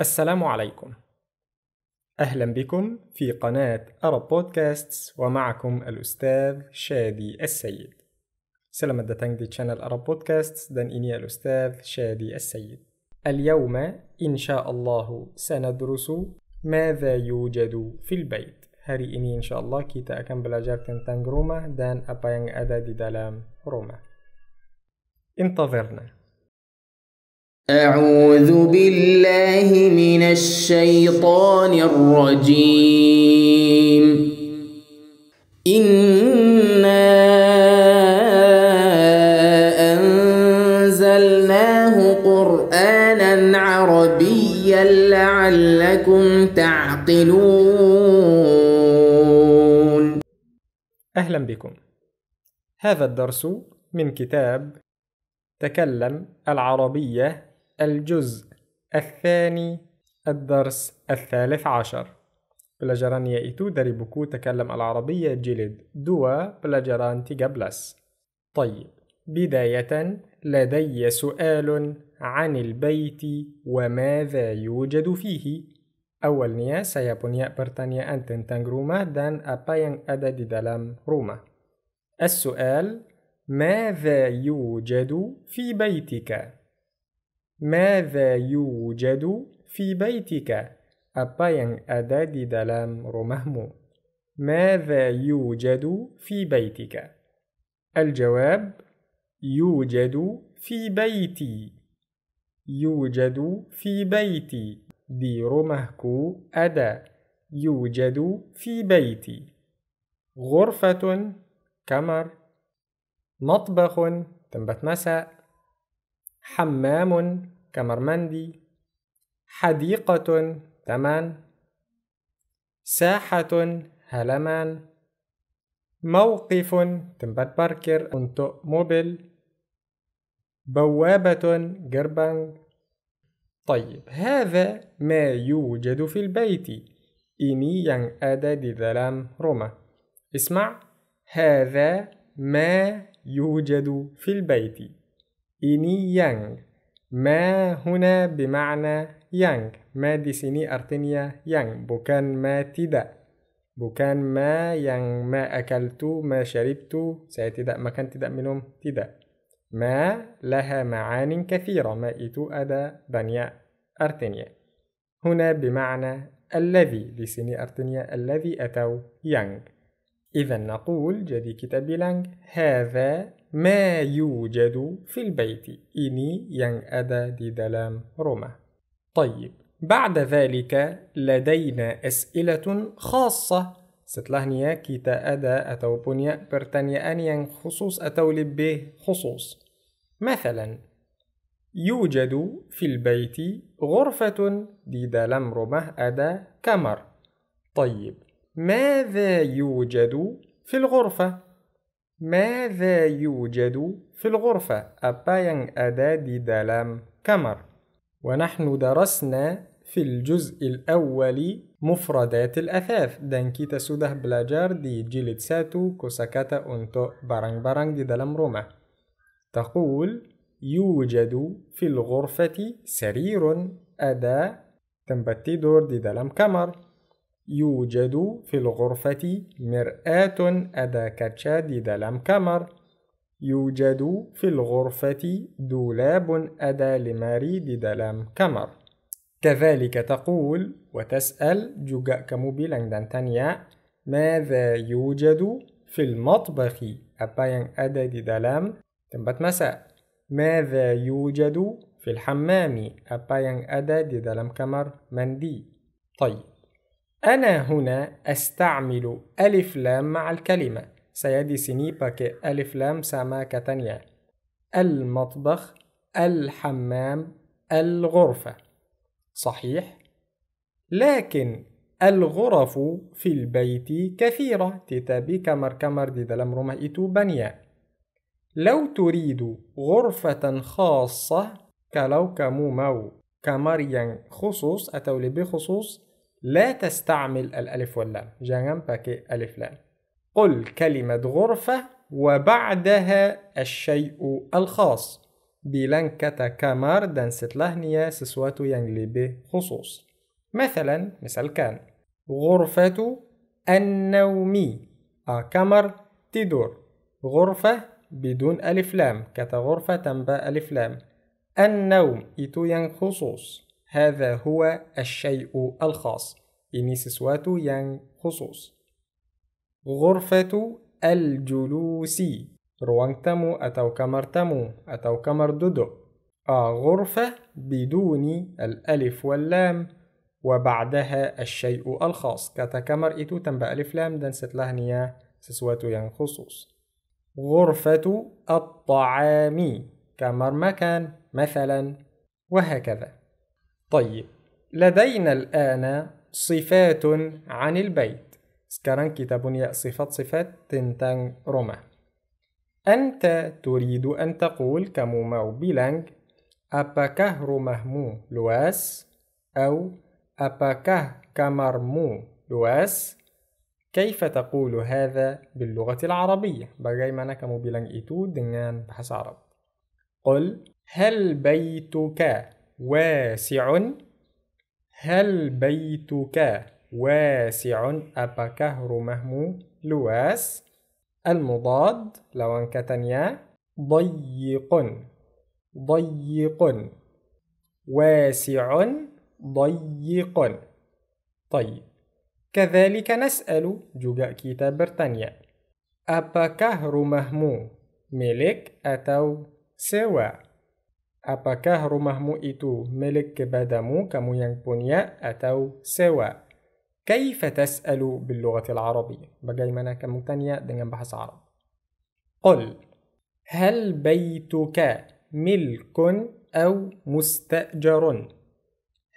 السلام عليكم أهلا بكم في قناة أرب بودكاست ومعكم الأستاذ شادي السيد سلامة داتانج دي تشانل أرب بودكاست دان إني الأستاذ شادي السيد اليوم إن شاء الله سندرس ماذا يوجد في البيت Hari ini insya Allah kita akan belajar tentang rumah dan apa yang أدا دي دلام روما انتظرنا. أعوذ بالله من الشيطان الرجيم. إن لعلكم تعقلون اهلا بكم هذا الدرس من كتاب تكلم العربيه الجزء الثاني الدرس الثالث عشر بلجران يأتو دربكو تكلم العربية جلد دوا بلاجران تيجا بلس طيب بداية لدي سؤال عن البيت وماذا يوجد فيه Awalnya saya punya pertanyaan tentang rumah dan apa yang ada di dalam rumah. السؤال ماذا يوجد في بيتك؟ ماذا يوجد في بيتك؟ apa yang ada di dalam rumahmu? ماذا يوجد في بيتك؟ الجواب يوجد في بيتي يوجد في بيتي ديرمهكو أدا يوجد في بيتي غرفة كمر مطبخ تنبت مساء حمام كمرمندي حديقة تمان ساحة هلمان موقف تنبت باركر أنتو موبل بوابة جربانج طيب هذا ما يوجد في البيت إني ين دي دلام روما اسمع هذا ما يوجد في البيت إني ين ما هنا بمعنى ين ما دي سيني أرتنيا ين بوكان ما تدا بوكان ما ين ما أكلت ما شربت ساتدا ما كان تدا منهم تدا ما لها معان كثيرة ما إتو أدا بنيا أرتنيا هنا بمعنى الذي لسني أرتنيا الذي أتوا يانغ إذا نقول جدي كتاب لانغ هذا ما يوجد في البيت إني يانغ أدا دي دلام روما طيب بعد ذلك لدينا أسئلة خاصة ستلهنيا كيتا أدا أتو بنيا برتانيا أنيان خصوص أتو به خصوص مثلا يوجد في البيت غرفة دي دلم رمه أدا كمر طيب ماذا يوجد في الغرفة؟ ماذا يوجد في الغرفة؟ أبا ين أدا دي دلم كمر ونحن درسنا في الجزء الأول مفردات الأثاث dan kita sudah belajar di jilid 1 kosakata untuk barang-barang di dalam rumah. تقول يوجد في الغرفة سرير أدا دور دي دلم كمر يوجد في الغرفة مرآة أدا كتشا دي دلم كمر يوجد في الغرفة دولاب أدا لماري دي دلم كمر كذلك تقول وتسأل جوجا كموبي لندن تانيا ماذا يوجد في المطبخ أباين أدا دي دلم tempat masak. ماذا يوجد في الحمام؟ Apa yang ada di dalam مندي طيب. أنا هنا أستعمل ألف لام مع الكلمة. سيدي di sini ألف لام sama katanya. المطبخ الحمام الغرفة صحيح لكن الغرف في البيت كثيرة تتابي كمر كمر دي دلم رومه إتو بنيان لو تريد غرفة خاصة كلو مو كمريان خصوص أتو بخصوص لا تستعمل الألف واللام جانم باكي ألف لام قل كلمة غرفة وبعدها الشيء الخاص بلان كتا كامار دان ستلهنيا سسواتو ينجلي بخصوص مثلا مثال كان غرفة النومي أكمر تدور غرفة بدون ألف لام كتغرفة تنبا ألف لام النوم إتو خصوص هذا هو الشيء الخاص إني سسواتو ين خصوص غرفة الجلوس روانتمو أتو كمرتمو أتو كمرددو آه غرفة بدون الألف واللام وبعدها الشيء الخاص كتكمر إتو تنبأ ألف لام دنست لهنيا سسواتو ين خصوص غرفة الطعام كمر مكان مثلا وهكذا طيب لدينا الآن صفات عن البيت سكران كتاب صفات صفات تنتان روما أنت تريد أن تقول كموماو بيلانج رومه مو لواس أو أباكه كمر مو لواس كيف تقول هذا باللغة العربية؟ bagaimana kamu bilang إتو دنان بحس عرب قل هل بيتك واسع؟ هل بيتك واسع؟ أبكه rumahmu لواس؟ المضاد lawan katanya ضيق ضيق واسع ضيق طيب كذلك نسأل juga kita bertanya Apakah rumahmu milik atau sewa? Apakah rumahmu itu milik kepadamu kamu yang punya atau sewa? كيف تسأل باللغة العربية؟ bagaimana kamu tanya dengan bahasa Arab? قل هل بيتك ملك أو مستأجر؟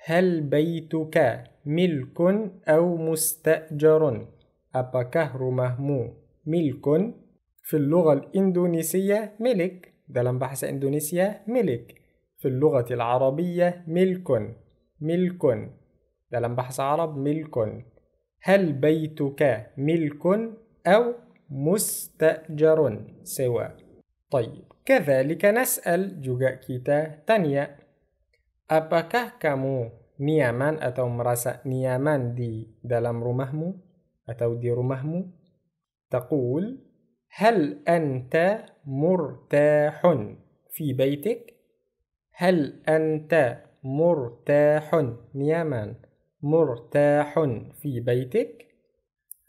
هل بيتك ملك أو مستأجر أباكه رمهمو ملك في اللغة الإندونيسية ملك لم بحث إندونيسيا ملك في اللغة العربية ملك ملك لم بحث عرب ملك هل بيتك ملك أو مستأجر سوى طيب كذلك نسأل جوجا كيتا تانية أباكه kamu nyaman atau merasa nyaman di dalam rumahmu atau di rumahmu تقول هل أنت مرتاح في بيتك؟ هل أنت مرتاح نيامان مرتاح في بيتك؟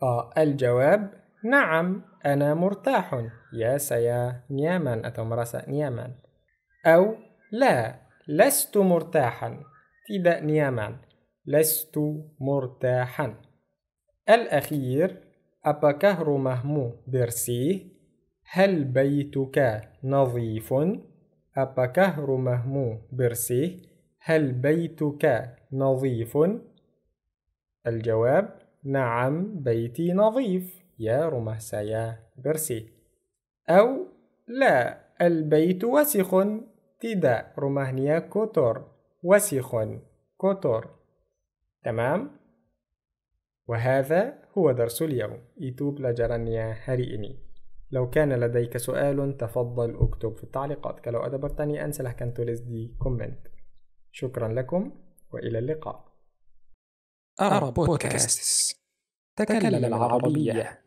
آه الجواب نعم أنا مرتاح يا سيا نيامان أتو مرسا نيامان أو لا لست مرتاحا tidak nyaman lestu مرتاحا الأخير apakah rumahmu bersih هل بيتك نظيف apakah rumahmu bersih هل بيتك نظيف الجواب نعم بيتي نظيف يا rumah saya bersih أو لا البيت وسخ tidak rumahnya kotor وسخ كتر تمام وهذا هو درس اليوم يتوب لجرانيا هاري إني لو كان لديك سؤال تفضل اكتب في التعليقات كلو أدبرتني أنسى لحكنتو دي كومنت شكرا لكم وإلى اللقاء أرى بودكاست تكلم العربية